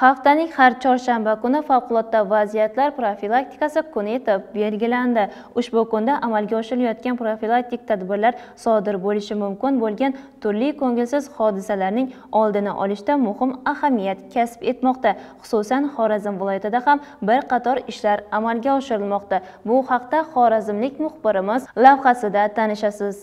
haftaning har chorshanba kuni favqulodda vaziyatlar profilaktikasi kuni etib belgilandi ushbu kunda amalga oshirilayotgan profilaktik tadbirlar sodir bo'lishi mumkin bo'lgan turli ko'ngilsiz hodisalarning oldini olishda muhim ahamiyat kasb etmoqda xususan xorazm viloyatida ham bir qator ishlar amalga oshirilmoqda bu haqda xorazmlik muxbirimiz lavhasida tanishasiz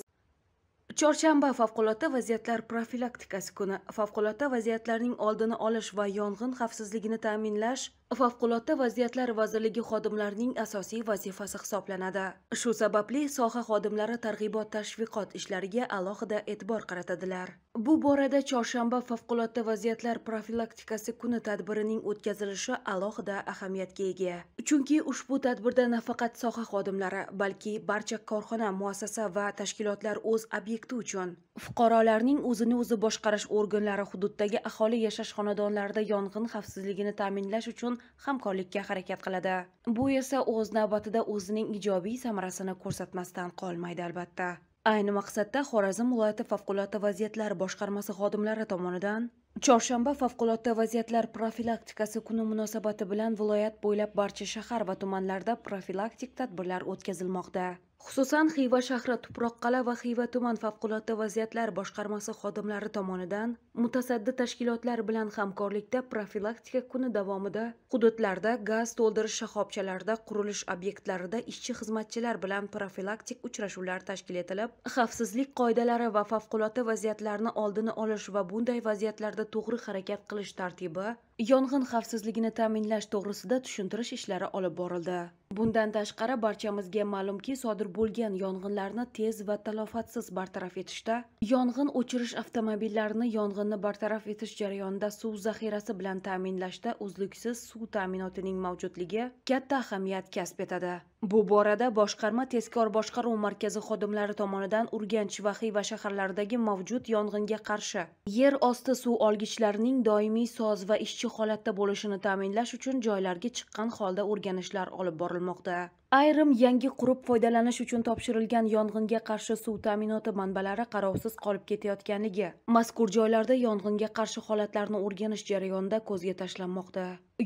chorshanba favqulodda vaziyatlar profilaktikasi kuni favqulodda vaziyatlarning oldini olish va yong'in xavfsizligini ta'minlash favqulodda vaziyatlar vazirligi xodimlarining asosiy vazifasi hisoblanadi shu sababli soha xodimlari targ'ibot tashviqot ishlariga alohida e'tibor qaratadilar bu borada chorshanba favqulodda vaziyatlar profilaktikasi kuni tadbirining o'tkazilishi alohida ahamiyatga ega chunki ushbu tadbirda nafaqat soha xodimlari balki barcha korxona muassasa va tashkilotlar o'z obyekti uchun fuqarolarning o'zini o'zi boshqarish organlari hududdagi aholi yashash xonadonlarida yong'in xavfsizligini ta'minlash uchun hamkorlikka harakat qiladi bu esa o'z navbatida o'zining ijobiy samarasini ko'rsatmasdan qolmaydi albatta ayni maqsadda xorazm viloyati favqulodda vaziyatlar boshqarmasi xodimlari tomonidan chorshanba favqulodda vaziyatlar profilaktikasi kuni munosabati bilan viloyat bo'ylab barcha shahar va tumanlarda profilaktik tadbirlar o'tkazilmoqda xususan xiva shahri tuproqqal'a va xiva tuman favqulodda vaziyatlar boshqarmasi xodimlari tomonidan mutasaddi tashkilotlar bilan hamkorlikda profilaktika kuni davomida hududlarda gaz to'ldirish shoxobchalarida qurilish obyektlarida ishchi xizmatchilar bilan profilaktik uchrashuvlar tashkil etilib xavfsizlik qoidalari va favqulodda vaziyatlarni oldini olish va bunday vaziyatlarda to'g'ri harakat qilish tartibi yong'in xavfsizligini ta'minlash to'g'risida tushuntirish ishlari olib borildi bundan tashqari barchamizga ma'lumki sodir bo'lgan yong'inlarni tez va talofatsiz bartaraf etishda yong'in o'chirish avtomobillarini yong'inni bartaraf etish jarayonida suv zaxirasi bilan ta'minlashda uzluksiz suv ta'minotining mavjudligi katta ahamiyat kasb etadi bu borada boshqarma tezkor boshqaruv markazi xodimlari tomonidan urganch va xiva shaharlaridagi mavjud yong'inga qarshi yer osti suv olgichlarining doimiy soz va ishchi holatda bo'lishini ta'minlash uchun joylarga chiqqan holda o'rganishlar olib borilmoqda ayrim yangi qurib foydalanish uchun topshirilgan yong'inga qarshi suv ta'minoti manbalari qarovsiz qolib ketayotganligi mazkur joylarda yong'inga qarshi holatlarni o'rganish jarayonida ko'zga tashlanmoqda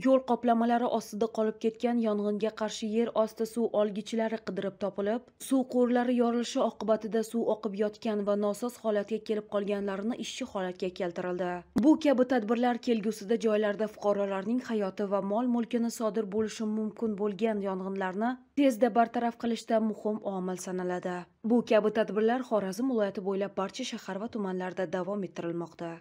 yo'l qoplamalari ostida qolib ketgan yong'inga qarshi yer osti suv olgichlari qidirib topilib suv quvurlari yorilishi oqibatida suv oqib yotgan va nosoz holatga kelib qolganlarini ishchi holatga keltirildi bu kabi tadbirlar kelgusida joylarda fuqarolarning hayoti va mol mulkini sodir bo'lishi mumkin bo'lgan yong'inlarni tezda bartaraf qilishda muhim omil sanaladi bu kabi tadbirlar xorazm viloyati bo'ylab barcha shahar va tumanlarda davom ettirilmoqda